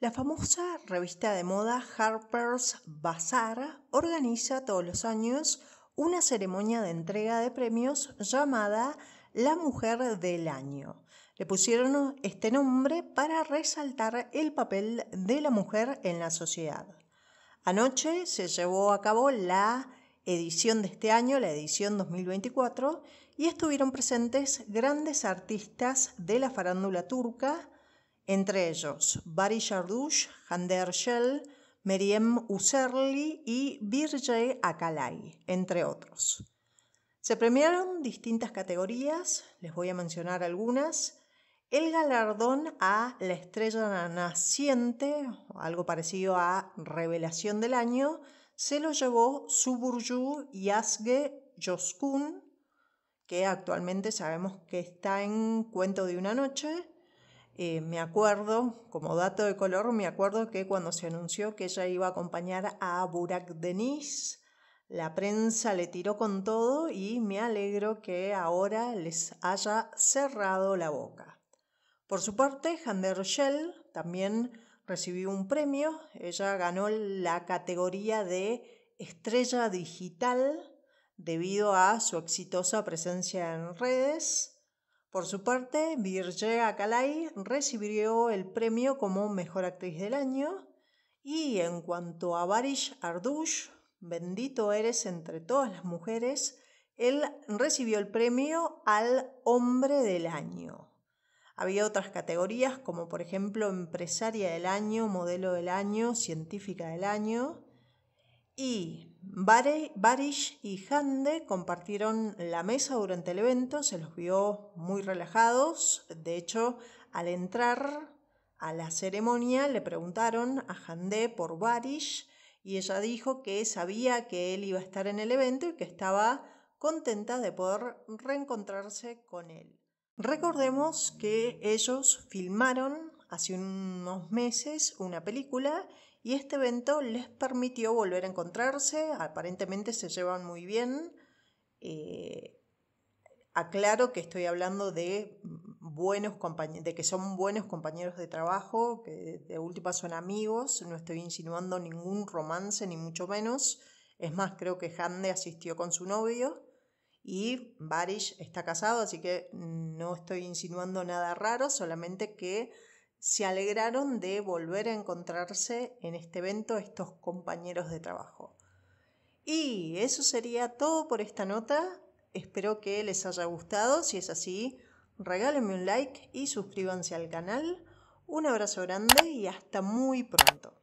La famosa revista de moda Harper's Bazaar organiza todos los años una ceremonia de entrega de premios llamada La Mujer del Año. Le pusieron este nombre para resaltar el papel de la mujer en la sociedad. Anoche se llevó a cabo la edición de este año, la edición 2024, y estuvieron presentes grandes artistas de la farándula turca, entre ellos Bari Shardush, Hander Shell, Meriem Userli y Virje Akalai, entre otros. Se premiaron distintas categorías, les voy a mencionar algunas. El galardón a la estrella naciente, algo parecido a revelación del año, se lo llevó Suburju Yazge Yoskun, que actualmente sabemos que está en Cuento de una Noche, eh, me acuerdo, como dato de color, me acuerdo que cuando se anunció que ella iba a acompañar a Burak Deniz, la prensa le tiró con todo y me alegro que ahora les haya cerrado la boca. Por su parte, Hande Rochelle también recibió un premio. Ella ganó la categoría de estrella digital debido a su exitosa presencia en redes por su parte, Virgea Kalai recibió el premio como Mejor Actriz del Año y en cuanto a Barish Ardush, Bendito eres entre todas las mujeres, él recibió el premio al Hombre del Año. Había otras categorías como por ejemplo Empresaria del Año, Modelo del Año, Científica del Año, y Barish y Hande compartieron la mesa durante el evento, se los vio muy relajados. De hecho, al entrar a la ceremonia le preguntaron a Hande por Barish y ella dijo que sabía que él iba a estar en el evento y que estaba contenta de poder reencontrarse con él. Recordemos que ellos filmaron hace unos meses una película y este evento les permitió volver a encontrarse, aparentemente se llevan muy bien. Eh, aclaro que estoy hablando de buenos de que son buenos compañeros de trabajo, que de última son amigos, no estoy insinuando ningún romance ni mucho menos. Es más, creo que Hande asistió con su novio y Barish está casado, así que no estoy insinuando nada raro, solamente que se alegraron de volver a encontrarse en este evento estos compañeros de trabajo. Y eso sería todo por esta nota. Espero que les haya gustado. Si es así, regálenme un like y suscríbanse al canal. Un abrazo grande y hasta muy pronto.